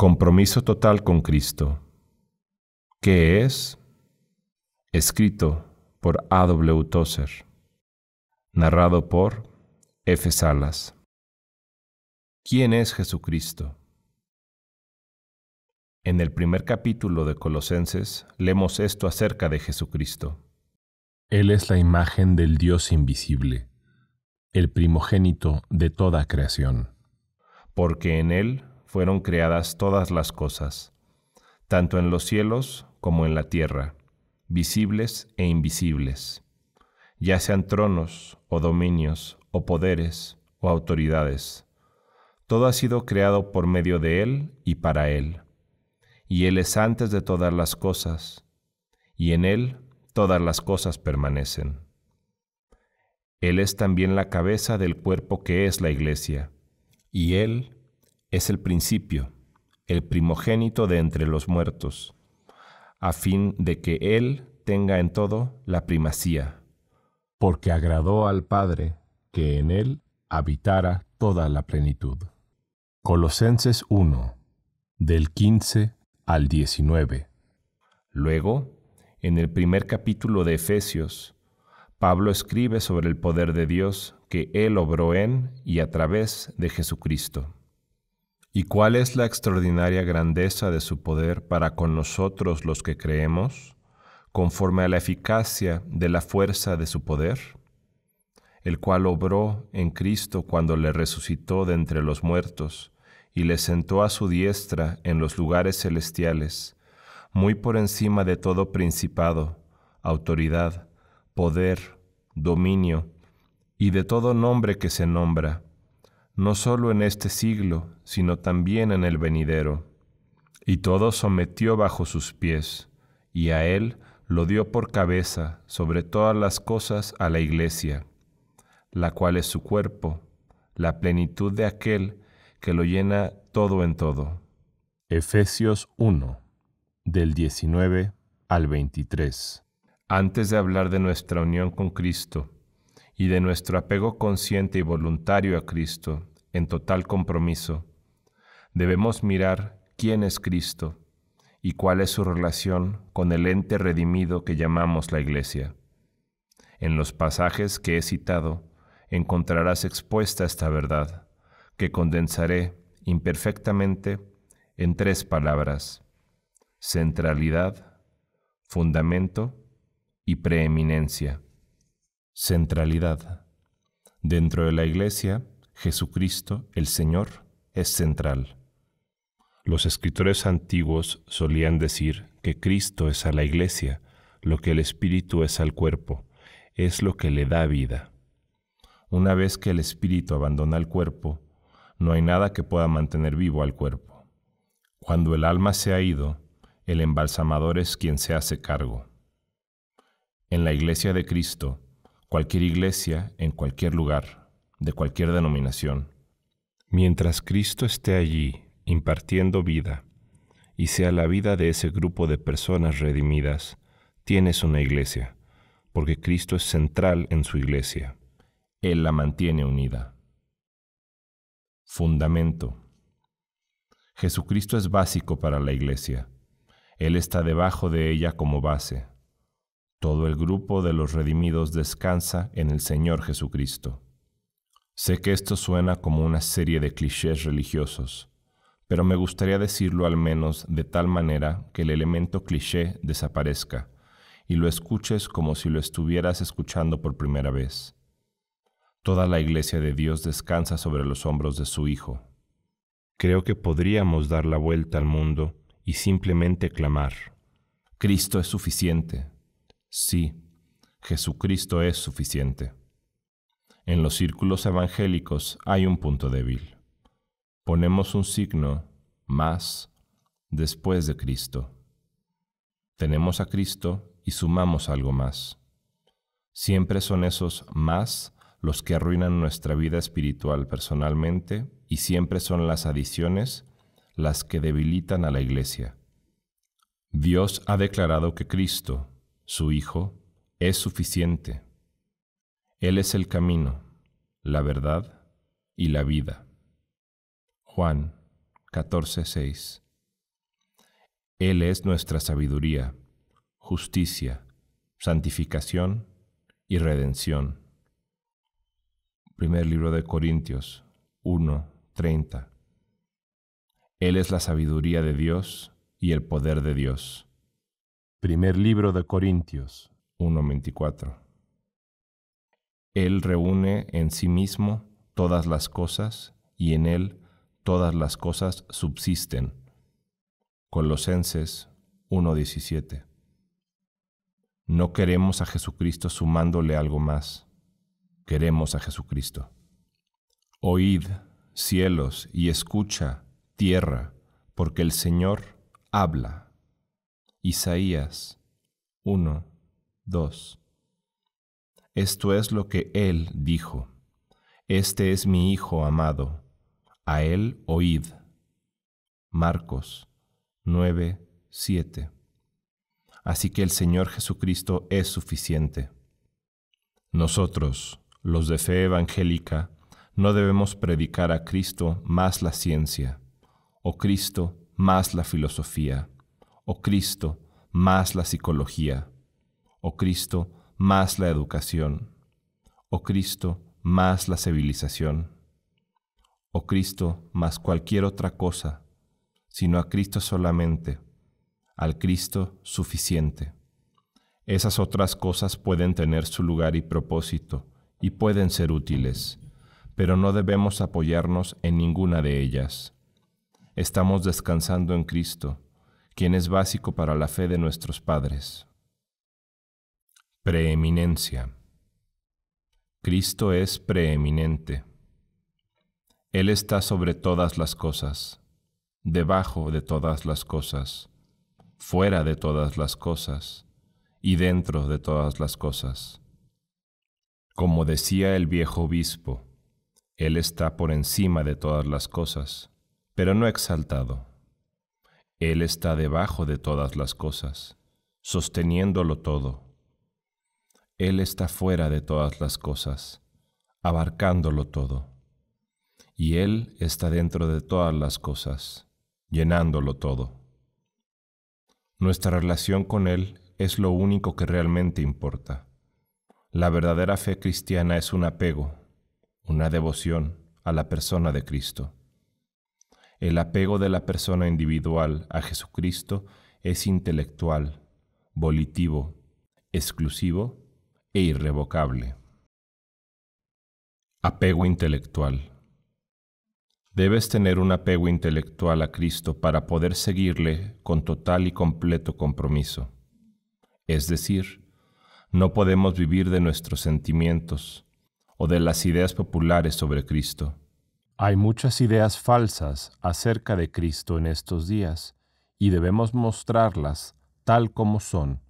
compromiso total con Cristo, ¿QUÉ es escrito por A. W. Tozer, narrado por F. Salas. ¿Quién es Jesucristo? En el primer capítulo de Colosenses leemos esto acerca de Jesucristo. Él es la imagen del Dios invisible, el primogénito de toda creación. Porque en Él fueron creadas todas las cosas, tanto en los cielos como en la tierra, visibles e invisibles, ya sean tronos o dominios o poderes o autoridades. Todo ha sido creado por medio de Él y para Él. Y Él es antes de todas las cosas, y en Él todas las cosas permanecen. Él es también la cabeza del cuerpo que es la iglesia, y Él es el principio, el primogénito de entre los muertos, a fin de que Él tenga en todo la primacía. Porque agradó al Padre que en Él habitara toda la plenitud. Colosenses 1, del 15 al 19. Luego, en el primer capítulo de Efesios, Pablo escribe sobre el poder de Dios que Él obró en y a través de Jesucristo. ¿Y cuál es la extraordinaria grandeza de su poder para con nosotros los que creemos, conforme a la eficacia de la fuerza de su poder? El cual obró en Cristo cuando le resucitó de entre los muertos y le sentó a su diestra en los lugares celestiales, muy por encima de todo principado, autoridad, poder, dominio y de todo nombre que se nombra no solo en este siglo, sino también en el venidero. Y todo sometió bajo sus pies, y a él lo dio por cabeza sobre todas las cosas a la iglesia, la cual es su cuerpo, la plenitud de aquel que lo llena todo en todo. Efesios 1, del 19 al 23. Antes de hablar de nuestra unión con Cristo y de nuestro apego consciente y voluntario a Cristo, en total compromiso, debemos mirar quién es Cristo y cuál es su relación con el ente redimido que llamamos la Iglesia. En los pasajes que he citado encontrarás expuesta esta verdad, que condensaré imperfectamente en tres palabras, centralidad, fundamento y preeminencia. Centralidad. Dentro de la Iglesia, Jesucristo el Señor es central. Los escritores antiguos solían decir que Cristo es a la iglesia lo que el Espíritu es al cuerpo, es lo que le da vida. Una vez que el Espíritu abandona el cuerpo, no hay nada que pueda mantener vivo al cuerpo. Cuando el alma se ha ido, el embalsamador es quien se hace cargo. En la iglesia de Cristo, cualquier iglesia, en cualquier lugar, de cualquier denominación. Mientras Cristo esté allí impartiendo vida, y sea la vida de ese grupo de personas redimidas, tienes una iglesia, porque Cristo es central en su iglesia. Él la mantiene unida. Fundamento. Jesucristo es básico para la iglesia. Él está debajo de ella como base. Todo el grupo de los redimidos descansa en el Señor Jesucristo. Sé que esto suena como una serie de clichés religiosos, pero me gustaría decirlo al menos de tal manera que el elemento cliché desaparezca y lo escuches como si lo estuvieras escuchando por primera vez. Toda la iglesia de Dios descansa sobre los hombros de su Hijo. Creo que podríamos dar la vuelta al mundo y simplemente clamar, Cristo es suficiente. Sí, Jesucristo es suficiente en los círculos evangélicos hay un punto débil. Ponemos un signo más después de Cristo. Tenemos a Cristo y sumamos algo más. Siempre son esos más los que arruinan nuestra vida espiritual personalmente y siempre son las adiciones las que debilitan a la iglesia. Dios ha declarado que Cristo, su Hijo, es suficiente él es el camino, la verdad y la vida. Juan 14:6 Él es nuestra sabiduría, justicia, santificación y redención. Primer libro de Corintios 1:30 Él es la sabiduría de Dios y el poder de Dios. Primer libro de Corintios 1:24 él reúne en sí mismo todas las cosas y en Él todas las cosas subsisten. Colosenses 1.17. No queremos a Jesucristo sumándole algo más. Queremos a Jesucristo. Oíd, cielos, y escucha, tierra, porque el Señor habla. Isaías 1.2 esto es lo que Él dijo. Este es mi Hijo amado. A Él oíd. Marcos 9, Así que el Señor Jesucristo es suficiente. Nosotros, los de fe evangélica, no debemos predicar a Cristo más la ciencia, o Cristo más la filosofía, o Cristo más la psicología, o Cristo más la educación, o oh Cristo más la civilización, o oh Cristo más cualquier otra cosa, sino a Cristo solamente, al Cristo suficiente. Esas otras cosas pueden tener su lugar y propósito, y pueden ser útiles, pero no debemos apoyarnos en ninguna de ellas. Estamos descansando en Cristo, quien es básico para la fe de nuestros padres. Preeminencia. Cristo es preeminente. Él está sobre todas las cosas, debajo de todas las cosas, fuera de todas las cosas y dentro de todas las cosas. Como decía el viejo obispo, Él está por encima de todas las cosas, pero no exaltado. Él está debajo de todas las cosas, sosteniéndolo todo él está fuera de todas las cosas, abarcándolo todo. Y Él está dentro de todas las cosas, llenándolo todo. Nuestra relación con Él es lo único que realmente importa. La verdadera fe cristiana es un apego, una devoción a la persona de Cristo. El apego de la persona individual a Jesucristo es intelectual, volitivo, exclusivo e irrevocable. Apego intelectual. Debes tener un apego intelectual a Cristo para poder seguirle con total y completo compromiso. Es decir, no podemos vivir de nuestros sentimientos o de las ideas populares sobre Cristo. Hay muchas ideas falsas acerca de Cristo en estos días y debemos mostrarlas tal como son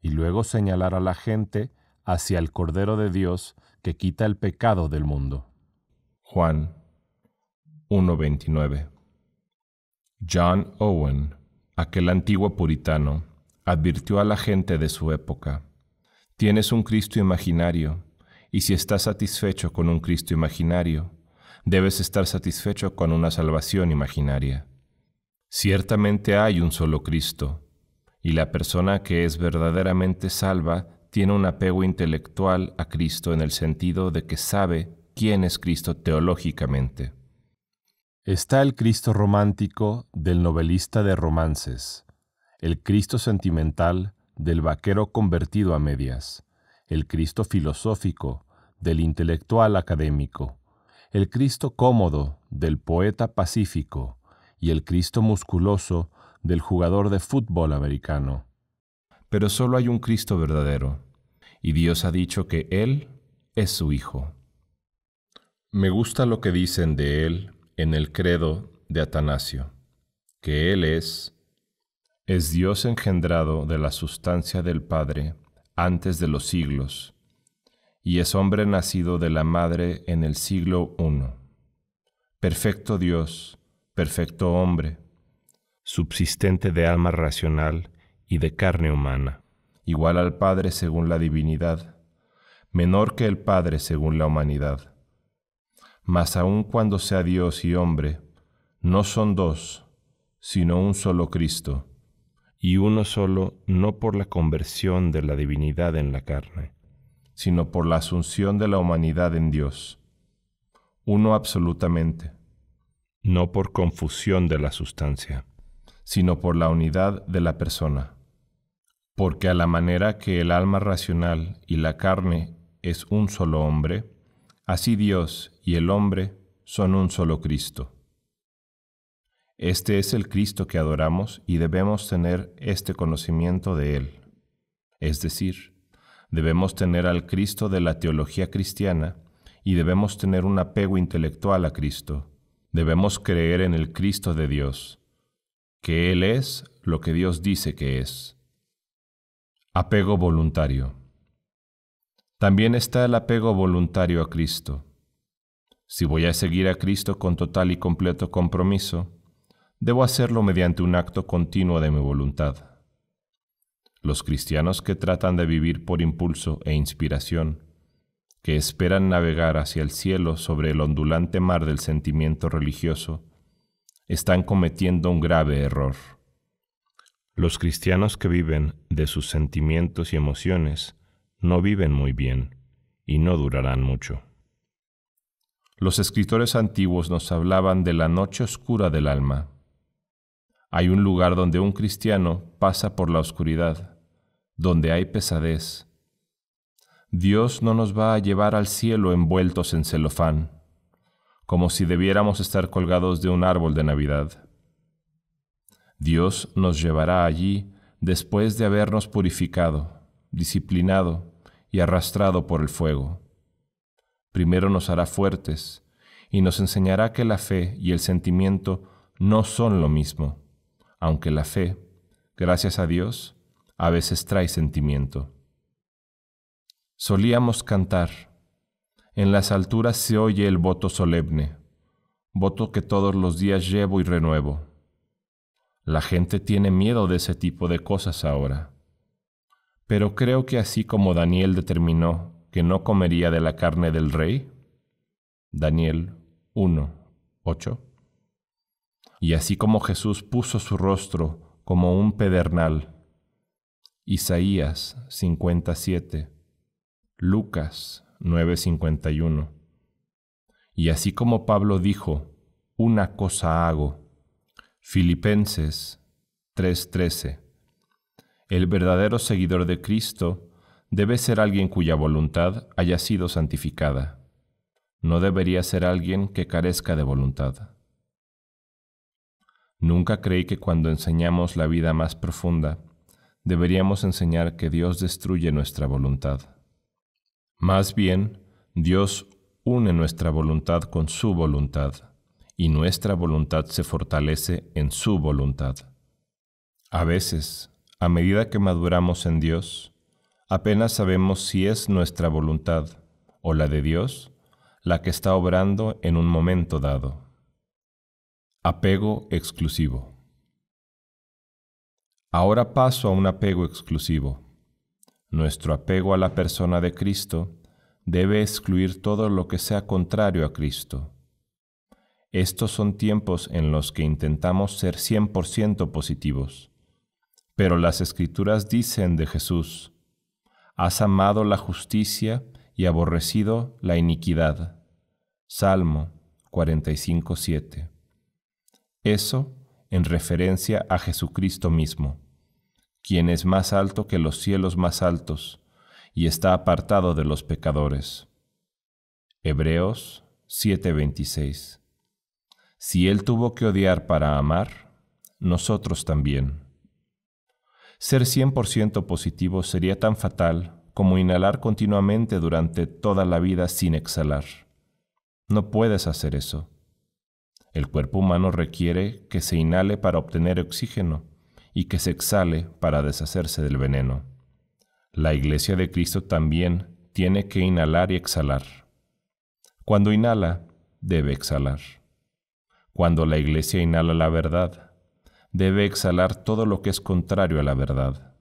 y luego señalar a la gente hacia el Cordero de Dios que quita el pecado del mundo. Juan 1.29 John Owen, aquel antiguo puritano, advirtió a la gente de su época, tienes un Cristo imaginario, y si estás satisfecho con un Cristo imaginario, debes estar satisfecho con una salvación imaginaria. Ciertamente hay un solo Cristo, y la persona que es verdaderamente salva tiene un apego intelectual a Cristo en el sentido de que sabe quién es Cristo teológicamente. Está el Cristo romántico del novelista de romances, el Cristo sentimental del vaquero convertido a medias, el Cristo filosófico del intelectual académico, el Cristo cómodo del poeta pacífico y el Cristo musculoso del jugador de fútbol americano. Pero solo hay un Cristo verdadero, y Dios ha dicho que Él es su Hijo. Me gusta lo que dicen de Él en el credo de Atanasio, que Él es, es Dios engendrado de la sustancia del Padre antes de los siglos, y es hombre nacido de la Madre en el siglo I. Perfecto Dios, perfecto hombre, subsistente de alma racional y de carne humana igual al Padre según la divinidad, menor que el Padre según la humanidad. Mas aun cuando sea Dios y hombre, no son dos, sino un solo Cristo, y uno solo no por la conversión de la divinidad en la carne, sino por la asunción de la humanidad en Dios, uno absolutamente, no por confusión de la sustancia, sino por la unidad de la persona porque a la manera que el alma racional y la carne es un solo hombre, así Dios y el hombre son un solo Cristo. Este es el Cristo que adoramos y debemos tener este conocimiento de Él. Es decir, debemos tener al Cristo de la teología cristiana y debemos tener un apego intelectual a Cristo. Debemos creer en el Cristo de Dios, que Él es lo que Dios dice que es. Apego voluntario. También está el apego voluntario a Cristo. Si voy a seguir a Cristo con total y completo compromiso, debo hacerlo mediante un acto continuo de mi voluntad. Los cristianos que tratan de vivir por impulso e inspiración, que esperan navegar hacia el cielo sobre el ondulante mar del sentimiento religioso, están cometiendo un grave error. Los cristianos que viven de sus sentimientos y emociones no viven muy bien y no durarán mucho. Los escritores antiguos nos hablaban de la noche oscura del alma. Hay un lugar donde un cristiano pasa por la oscuridad, donde hay pesadez. Dios no nos va a llevar al cielo envueltos en celofán, como si debiéramos estar colgados de un árbol de Navidad. Dios nos llevará allí después de habernos purificado, disciplinado y arrastrado por el fuego. Primero nos hará fuertes y nos enseñará que la fe y el sentimiento no son lo mismo, aunque la fe, gracias a Dios, a veces trae sentimiento. Solíamos cantar, en las alturas se oye el voto solemne, voto que todos los días llevo y renuevo la gente tiene miedo de ese tipo de cosas ahora. Pero creo que así como Daniel determinó que no comería de la carne del rey, Daniel 1, y así como Jesús puso su rostro como un pedernal, Isaías 57, Lucas 9:51. Y así como Pablo dijo, una cosa hago, Filipenses 3:13 El verdadero seguidor de Cristo debe ser alguien cuya voluntad haya sido santificada. No debería ser alguien que carezca de voluntad. Nunca creí que cuando enseñamos la vida más profunda, deberíamos enseñar que Dios destruye nuestra voluntad. Más bien, Dios une nuestra voluntad con su voluntad y nuestra voluntad se fortalece en su voluntad. A veces, a medida que maduramos en Dios, apenas sabemos si es nuestra voluntad o la de Dios la que está obrando en un momento dado. Apego exclusivo. Ahora paso a un apego exclusivo. Nuestro apego a la persona de Cristo debe excluir todo lo que sea contrario a Cristo estos son tiempos en los que intentamos ser 100% positivos. Pero las escrituras dicen de Jesús, has amado la justicia y aborrecido la iniquidad. Salmo 45.7. Eso en referencia a Jesucristo mismo, quien es más alto que los cielos más altos y está apartado de los pecadores. Hebreos 7.26 si Él tuvo que odiar para amar, nosotros también. Ser 100% positivo sería tan fatal como inhalar continuamente durante toda la vida sin exhalar. No puedes hacer eso. El cuerpo humano requiere que se inhale para obtener oxígeno y que se exhale para deshacerse del veneno. La iglesia de Cristo también tiene que inhalar y exhalar. Cuando inhala, debe exhalar. Cuando la iglesia inhala la verdad, debe exhalar todo lo que es contrario a la verdad.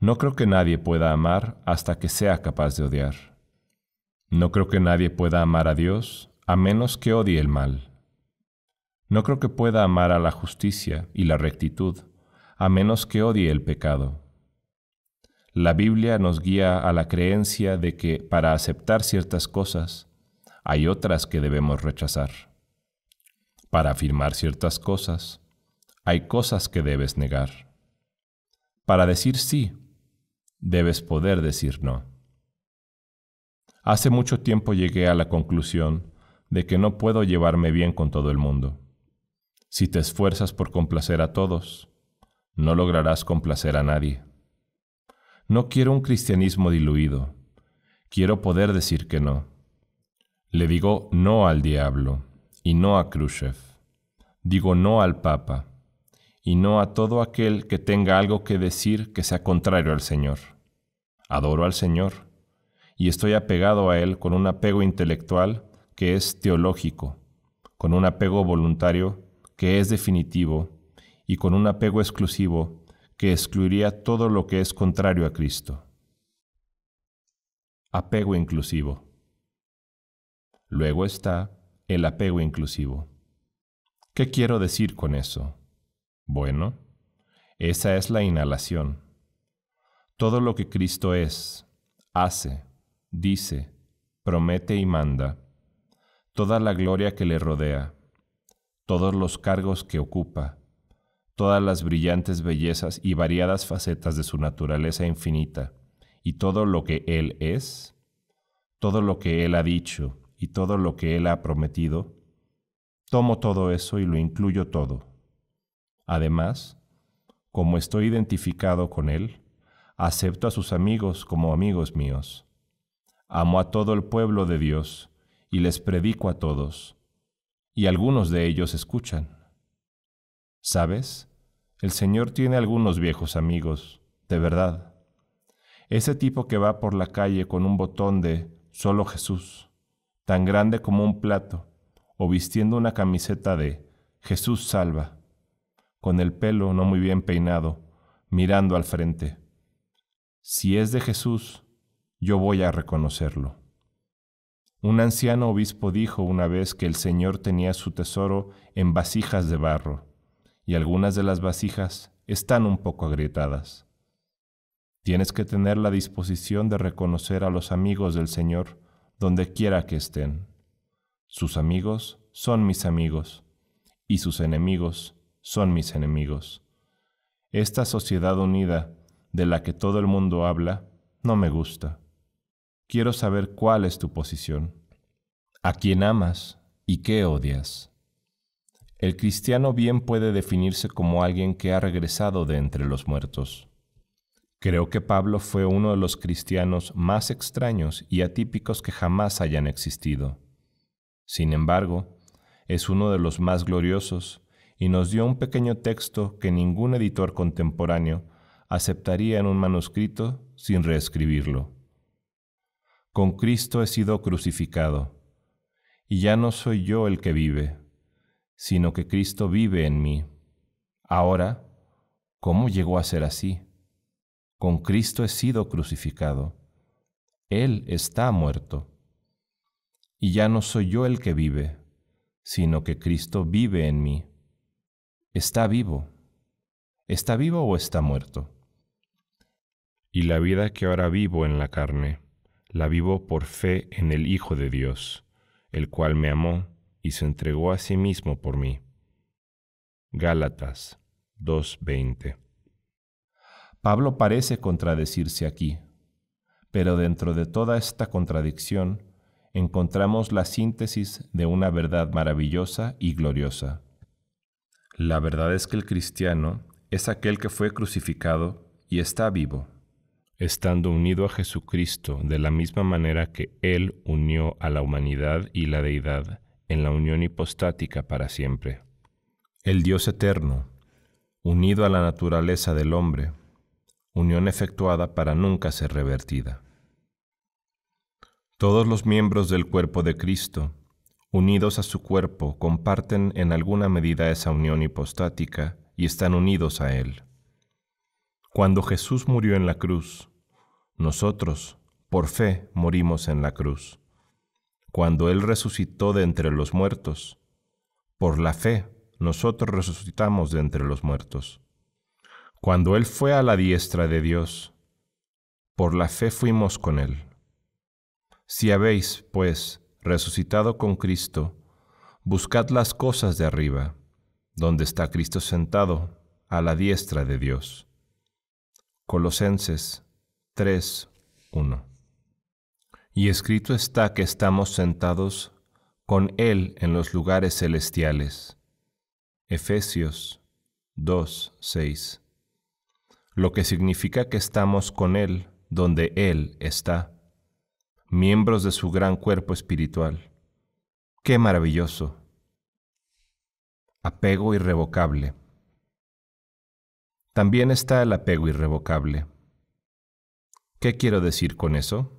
No creo que nadie pueda amar hasta que sea capaz de odiar. No creo que nadie pueda amar a Dios a menos que odie el mal. No creo que pueda amar a la justicia y la rectitud a menos que odie el pecado. La Biblia nos guía a la creencia de que para aceptar ciertas cosas hay otras que debemos rechazar. Para afirmar ciertas cosas, hay cosas que debes negar. Para decir sí, debes poder decir no. Hace mucho tiempo llegué a la conclusión de que no puedo llevarme bien con todo el mundo. Si te esfuerzas por complacer a todos, no lograrás complacer a nadie. No quiero un cristianismo diluido. Quiero poder decir que no. Le digo no al diablo y no a Khrushchev. Digo no al Papa y no a todo aquel que tenga algo que decir que sea contrario al Señor. Adoro al Señor y estoy apegado a Él con un apego intelectual que es teológico, con un apego voluntario que es definitivo y con un apego exclusivo que excluiría todo lo que es contrario a Cristo. Apego inclusivo. Luego está el apego inclusivo. ¿Qué quiero decir con eso? Bueno, esa es la inhalación. Todo lo que Cristo es, hace, dice, promete y manda, toda la gloria que le rodea, todos los cargos que ocupa, todas las brillantes bellezas y variadas facetas de su naturaleza infinita, y todo lo que Él es, todo lo que Él ha dicho, y todo lo que Él ha prometido, tomo todo eso y lo incluyo todo. Además, como estoy identificado con Él, acepto a sus amigos como amigos míos. Amo a todo el pueblo de Dios y les predico a todos, y algunos de ellos escuchan. ¿Sabes? El Señor tiene algunos viejos amigos, de verdad. Ese tipo que va por la calle con un botón de solo Jesús tan grande como un plato, o vistiendo una camiseta de Jesús salva, con el pelo no muy bien peinado, mirando al frente. Si es de Jesús, yo voy a reconocerlo. Un anciano obispo dijo una vez que el Señor tenía su tesoro en vasijas de barro, y algunas de las vasijas están un poco agrietadas. Tienes que tener la disposición de reconocer a los amigos del Señor donde quiera que estén. Sus amigos son mis amigos, y sus enemigos son mis enemigos. Esta sociedad unida, de la que todo el mundo habla, no me gusta. Quiero saber cuál es tu posición, a quién amas y qué odias. El cristiano bien puede definirse como alguien que ha regresado de entre los muertos. Creo que Pablo fue uno de los cristianos más extraños y atípicos que jamás hayan existido. Sin embargo, es uno de los más gloriosos y nos dio un pequeño texto que ningún editor contemporáneo aceptaría en un manuscrito sin reescribirlo. Con Cristo he sido crucificado, y ya no soy yo el que vive, sino que Cristo vive en mí. Ahora, ¿cómo llegó a ser así? con Cristo he sido crucificado. Él está muerto. Y ya no soy yo el que vive, sino que Cristo vive en mí. Está vivo. ¿Está vivo o está muerto? Y la vida que ahora vivo en la carne, la vivo por fe en el Hijo de Dios, el cual me amó y se entregó a sí mismo por mí. Gálatas 2.20 Pablo parece contradecirse aquí, pero dentro de toda esta contradicción encontramos la síntesis de una verdad maravillosa y gloriosa. La verdad es que el cristiano es aquel que fue crucificado y está vivo, estando unido a Jesucristo de la misma manera que Él unió a la humanidad y la deidad en la unión hipostática para siempre. El Dios eterno, unido a la naturaleza del hombre, unión efectuada para nunca ser revertida. Todos los miembros del cuerpo de Cristo, unidos a su cuerpo, comparten en alguna medida esa unión hipostática y están unidos a Él. Cuando Jesús murió en la cruz, nosotros, por fe, morimos en la cruz. Cuando Él resucitó de entre los muertos, por la fe, nosotros resucitamos de entre los muertos. Cuando Él fue a la diestra de Dios, por la fe fuimos con Él. Si habéis, pues, resucitado con Cristo, buscad las cosas de arriba, donde está Cristo sentado a la diestra de Dios. Colosenses 3, 1. Y escrito está que estamos sentados con Él en los lugares celestiales. Efesios 2, 6 lo que significa que estamos con Él donde Él está, miembros de su gran cuerpo espiritual. ¡Qué maravilloso! Apego irrevocable. También está el apego irrevocable. ¿Qué quiero decir con eso?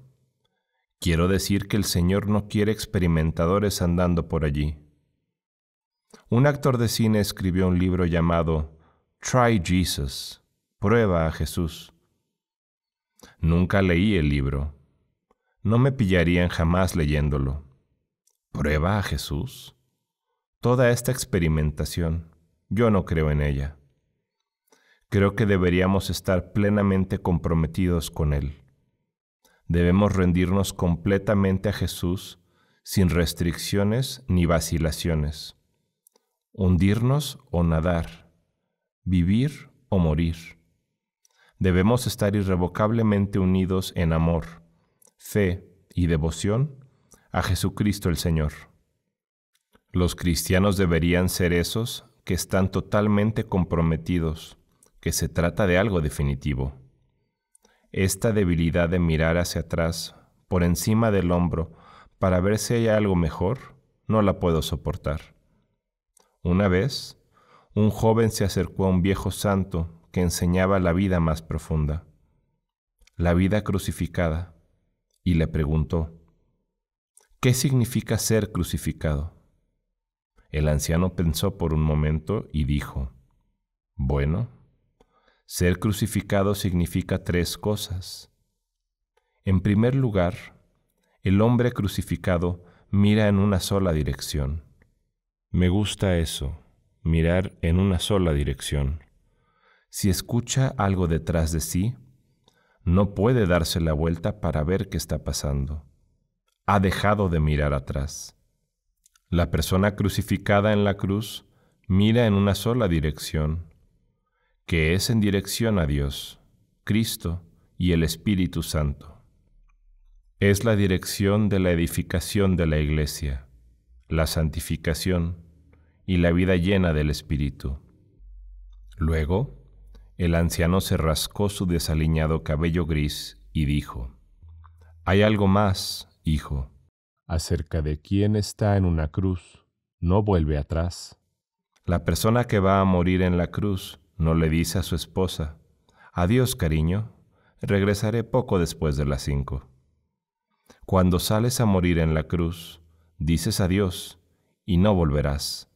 Quiero decir que el Señor no quiere experimentadores andando por allí. Un actor de cine escribió un libro llamado Try Jesus, Prueba a Jesús. Nunca leí el libro. No me pillarían jamás leyéndolo. Prueba a Jesús. Toda esta experimentación, yo no creo en ella. Creo que deberíamos estar plenamente comprometidos con Él. Debemos rendirnos completamente a Jesús sin restricciones ni vacilaciones. Hundirnos o nadar. Vivir o morir debemos estar irrevocablemente unidos en amor, fe y devoción a Jesucristo el Señor. Los cristianos deberían ser esos que están totalmente comprometidos, que se trata de algo definitivo. Esta debilidad de mirar hacia atrás, por encima del hombro, para ver si hay algo mejor, no la puedo soportar. Una vez, un joven se acercó a un viejo santo que enseñaba la vida más profunda, la vida crucificada, y le preguntó, ¿qué significa ser crucificado? El anciano pensó por un momento y dijo, bueno, ser crucificado significa tres cosas. En primer lugar, el hombre crucificado mira en una sola dirección. Me gusta eso, mirar en una sola dirección. Si escucha algo detrás de sí, no puede darse la vuelta para ver qué está pasando. Ha dejado de mirar atrás. La persona crucificada en la cruz mira en una sola dirección, que es en dirección a Dios, Cristo y el Espíritu Santo. Es la dirección de la edificación de la Iglesia, la santificación y la vida llena del Espíritu. Luego, el anciano se rascó su desaliñado cabello gris y dijo, Hay algo más, hijo, acerca de quién está en una cruz, no vuelve atrás. La persona que va a morir en la cruz no le dice a su esposa, Adiós, cariño, regresaré poco después de las cinco. Cuando sales a morir en la cruz, dices adiós y no volverás.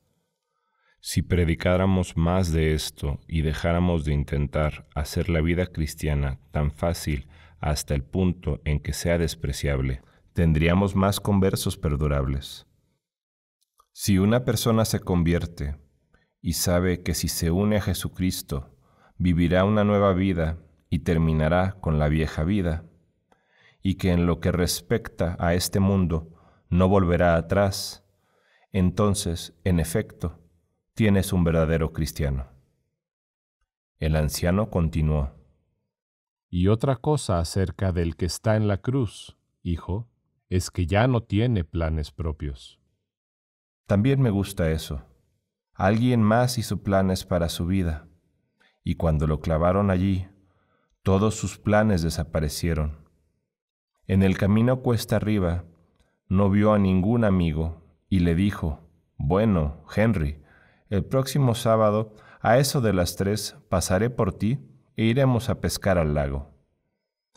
Si predicáramos más de esto y dejáramos de intentar hacer la vida cristiana tan fácil hasta el punto en que sea despreciable, tendríamos más conversos perdurables. Si una persona se convierte y sabe que si se une a Jesucristo, vivirá una nueva vida y terminará con la vieja vida, y que en lo que respecta a este mundo no volverá atrás, entonces, en efecto, tienes un verdadero cristiano. El anciano continuó. Y otra cosa acerca del que está en la cruz, hijo, es que ya no tiene planes propios. También me gusta eso. Alguien más hizo planes para su vida, y cuando lo clavaron allí, todos sus planes desaparecieron. En el camino cuesta arriba, no vio a ningún amigo y le dijo, Bueno, Henry, el próximo sábado, a eso de las tres, pasaré por ti e iremos a pescar al lago.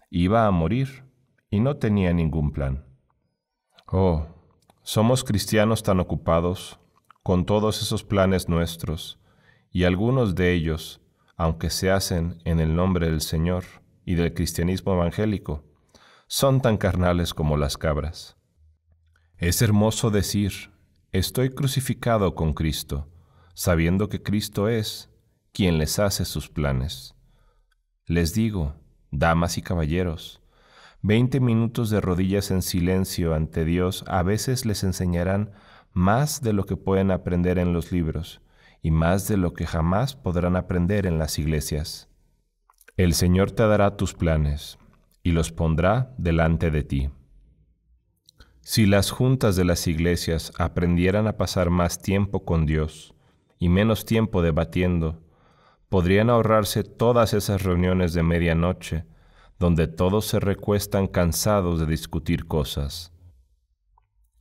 Iba a morir y no tenía ningún plan. Oh, somos cristianos tan ocupados con todos esos planes nuestros, y algunos de ellos, aunque se hacen en el nombre del Señor y del cristianismo evangélico, son tan carnales como las cabras. Es hermoso decir, estoy crucificado con Cristo, sabiendo que Cristo es quien les hace sus planes. Les digo, damas y caballeros, veinte minutos de rodillas en silencio ante Dios a veces les enseñarán más de lo que pueden aprender en los libros y más de lo que jamás podrán aprender en las iglesias. El Señor te dará tus planes y los pondrá delante de ti. Si las juntas de las iglesias aprendieran a pasar más tiempo con Dios, y menos tiempo debatiendo, podrían ahorrarse todas esas reuniones de medianoche, donde todos se recuestan cansados de discutir cosas.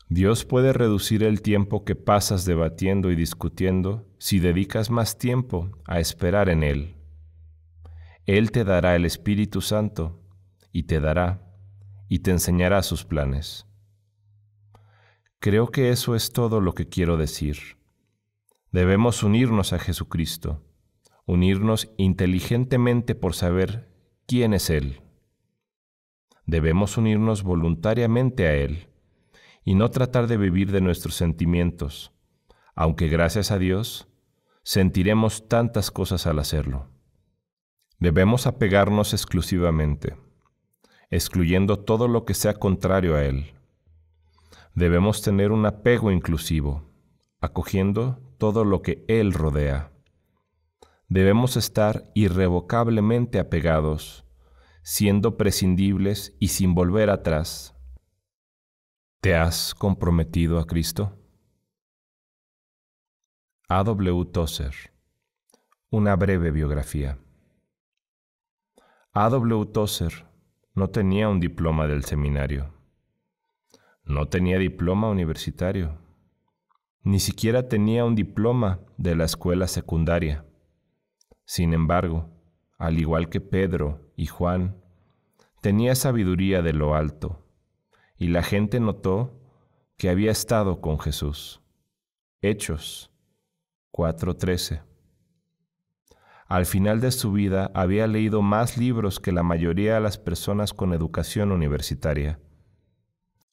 Dios puede reducir el tiempo que pasas debatiendo y discutiendo si dedicas más tiempo a esperar en Él. Él te dará el Espíritu Santo y te dará y te enseñará sus planes. Creo que eso es todo lo que quiero decir. Debemos unirnos a Jesucristo, unirnos inteligentemente por saber quién es Él. Debemos unirnos voluntariamente a Él y no tratar de vivir de nuestros sentimientos, aunque gracias a Dios sentiremos tantas cosas al hacerlo. Debemos apegarnos exclusivamente, excluyendo todo lo que sea contrario a Él. Debemos tener un apego inclusivo, acogiendo todo lo que Él rodea. Debemos estar irrevocablemente apegados, siendo prescindibles y sin volver atrás. ¿Te has comprometido a Cristo? A. W. Tozer. Una breve biografía. A. W. Tozer no tenía un diploma del seminario. No tenía diploma universitario. Ni siquiera tenía un diploma de la escuela secundaria. Sin embargo, al igual que Pedro y Juan, tenía sabiduría de lo alto, y la gente notó que había estado con Jesús. Hechos 4:13. Al final de su vida había leído más libros que la mayoría de las personas con educación universitaria.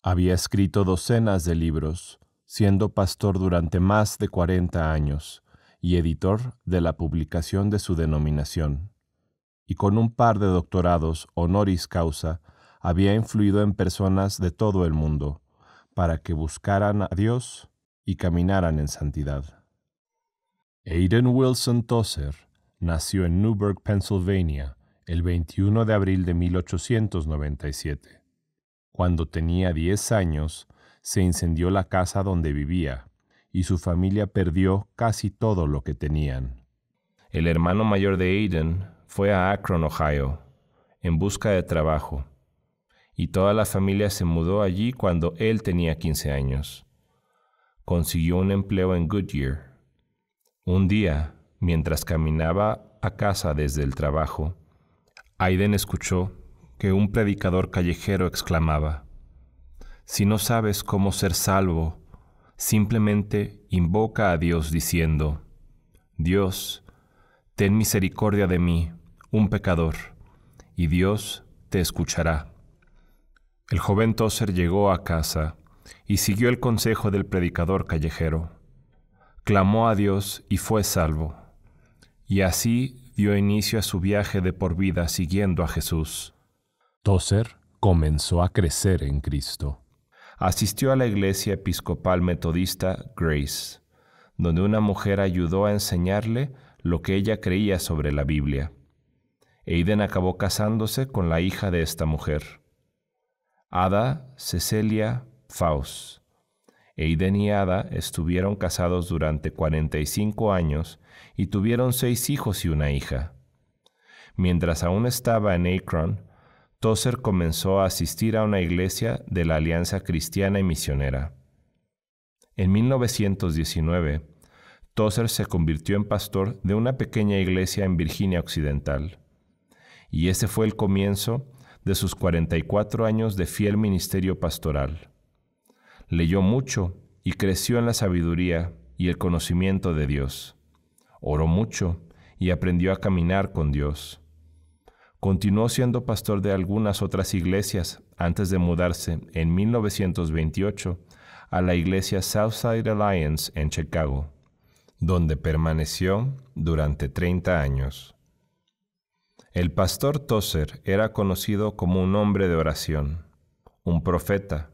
Había escrito docenas de libros siendo pastor durante más de 40 años y editor de la publicación de su denominación, y con un par de doctorados honoris causa, había influido en personas de todo el mundo para que buscaran a Dios y caminaran en santidad. Aiden Wilson Tosser nació en Newburgh, Pennsylvania, el 21 de abril de 1897. Cuando tenía 10 años, se incendió la casa donde vivía, y su familia perdió casi todo lo que tenían. El hermano mayor de Aiden fue a Akron, Ohio, en busca de trabajo, y toda la familia se mudó allí cuando él tenía 15 años. Consiguió un empleo en Goodyear. Un día, mientras caminaba a casa desde el trabajo, Aiden escuchó que un predicador callejero exclamaba, si no sabes cómo ser salvo, simplemente invoca a Dios diciendo, Dios, ten misericordia de mí, un pecador, y Dios te escuchará. El joven Toser llegó a casa y siguió el consejo del predicador callejero. Clamó a Dios y fue salvo. Y así dio inicio a su viaje de por vida siguiendo a Jesús. Toser comenzó a crecer en Cristo asistió a la iglesia episcopal metodista Grace, donde una mujer ayudó a enseñarle lo que ella creía sobre la Biblia. Aiden acabó casándose con la hija de esta mujer, Ada Cecilia Faust. Aiden y Ada estuvieron casados durante 45 años y tuvieron seis hijos y una hija. Mientras aún estaba en Akron, Tozer comenzó a asistir a una iglesia de la Alianza Cristiana y Misionera. En 1919, Tozer se convirtió en pastor de una pequeña iglesia en Virginia Occidental, y ese fue el comienzo de sus 44 años de fiel ministerio pastoral. Leyó mucho y creció en la sabiduría y el conocimiento de Dios. Oró mucho y aprendió a caminar con Dios. Continuó siendo pastor de algunas otras iglesias antes de mudarse en 1928 a la iglesia Southside Alliance en Chicago, donde permaneció durante 30 años. El pastor Tozer era conocido como un hombre de oración, un profeta,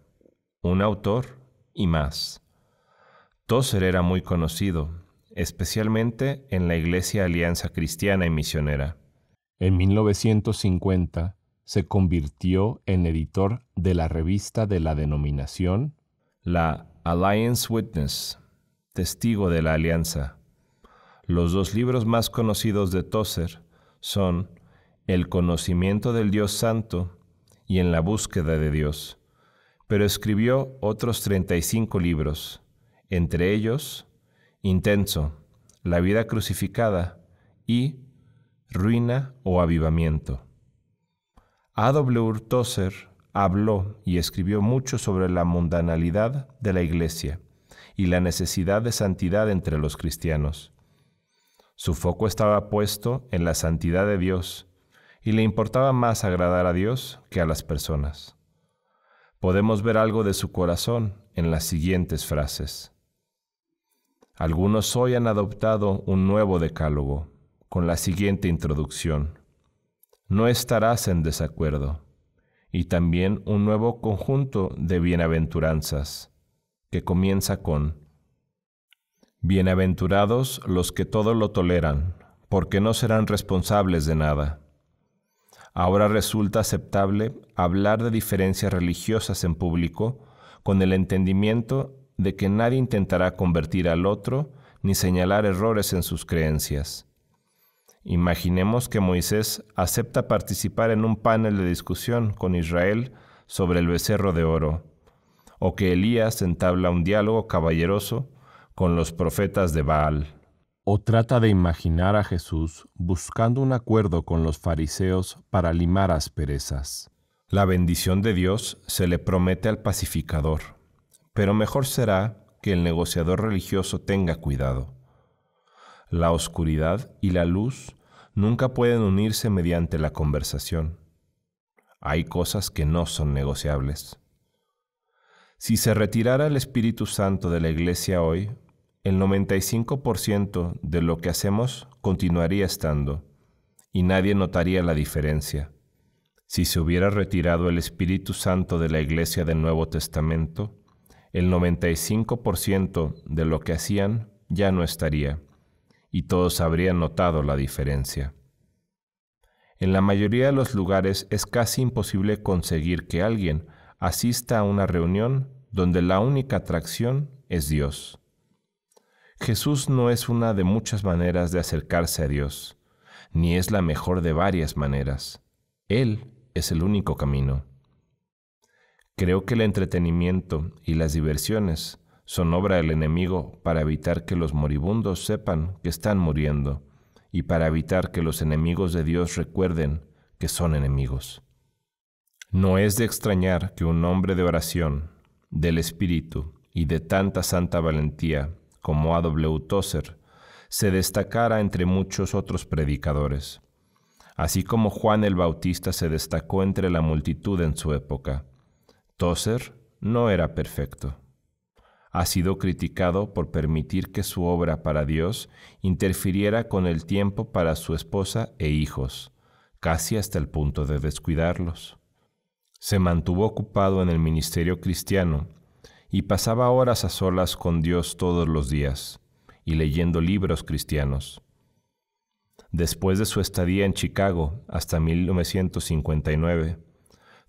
un autor y más. Tozer era muy conocido, especialmente en la Iglesia Alianza Cristiana y Misionera en 1950 se convirtió en editor de la revista de la denominación, la Alliance Witness, Testigo de la Alianza. Los dos libros más conocidos de Tozer son El conocimiento del Dios Santo y En la búsqueda de Dios, pero escribió otros 35 libros, entre ellos Intenso, La vida crucificada y ruina o avivamiento. A. W. habló y escribió mucho sobre la mundanalidad de la Iglesia y la necesidad de santidad entre los cristianos. Su foco estaba puesto en la santidad de Dios y le importaba más agradar a Dios que a las personas. Podemos ver algo de su corazón en las siguientes frases. Algunos hoy han adoptado un nuevo decálogo, con la siguiente introducción. No estarás en desacuerdo. Y también un nuevo conjunto de bienaventuranzas, que comienza con Bienaventurados los que todo lo toleran, porque no serán responsables de nada. Ahora resulta aceptable hablar de diferencias religiosas en público con el entendimiento de que nadie intentará convertir al otro ni señalar errores en sus creencias. Imaginemos que Moisés acepta participar en un panel de discusión con Israel sobre el becerro de oro, o que Elías entabla un diálogo caballeroso con los profetas de Baal. O trata de imaginar a Jesús buscando un acuerdo con los fariseos para limar asperezas. La bendición de Dios se le promete al pacificador, pero mejor será que el negociador religioso tenga cuidado. La oscuridad y la luz nunca pueden unirse mediante la conversación. Hay cosas que no son negociables. Si se retirara el Espíritu Santo de la Iglesia hoy, el 95% de lo que hacemos continuaría estando y nadie notaría la diferencia. Si se hubiera retirado el Espíritu Santo de la Iglesia del Nuevo Testamento, el 95% de lo que hacían ya no estaría y todos habrían notado la diferencia. En la mayoría de los lugares es casi imposible conseguir que alguien asista a una reunión donde la única atracción es Dios. Jesús no es una de muchas maneras de acercarse a Dios, ni es la mejor de varias maneras. Él es el único camino. Creo que el entretenimiento y las diversiones obra el enemigo para evitar que los moribundos sepan que están muriendo y para evitar que los enemigos de Dios recuerden que son enemigos. No es de extrañar que un hombre de oración, del Espíritu y de tanta santa valentía como A. W. Tozer se destacara entre muchos otros predicadores, así como Juan el Bautista se destacó entre la multitud en su época. Tozer no era perfecto ha sido criticado por permitir que su obra para Dios interfiriera con el tiempo para su esposa e hijos, casi hasta el punto de descuidarlos. Se mantuvo ocupado en el ministerio cristiano y pasaba horas a solas con Dios todos los días y leyendo libros cristianos. Después de su estadía en Chicago hasta 1959,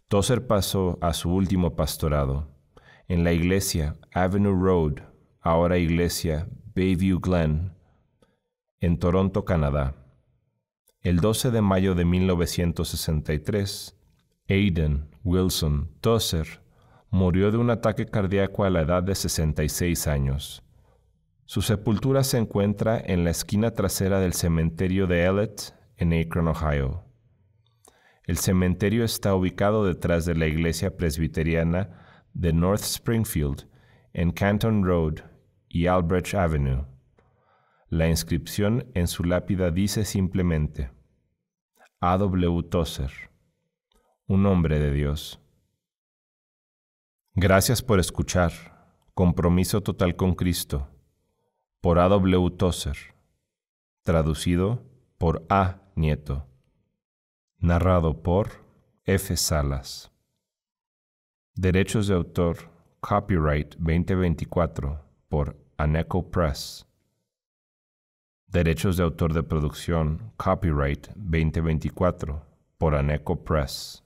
Tozer pasó a su último pastorado en la iglesia Avenue Road, ahora iglesia Bayview Glen, en Toronto, Canadá. El 12 de mayo de 1963, Aiden Wilson Tosser murió de un ataque cardíaco a la edad de 66 años. Su sepultura se encuentra en la esquina trasera del cementerio de Ellet, en Akron, Ohio. El cementerio está ubicado detrás de la iglesia presbiteriana de North Springfield en Canton Road y Albrecht Avenue. La inscripción en su lápida dice simplemente A. W. Tozer, un hombre de Dios. Gracias por escuchar. Compromiso total con Cristo. Por A. W. Tozer. Traducido por A. Nieto. Narrado por F. Salas. Derechos de autor, copyright 2024 por Aneco Press. Derechos de autor de producción, copyright 2024 por Aneco Press.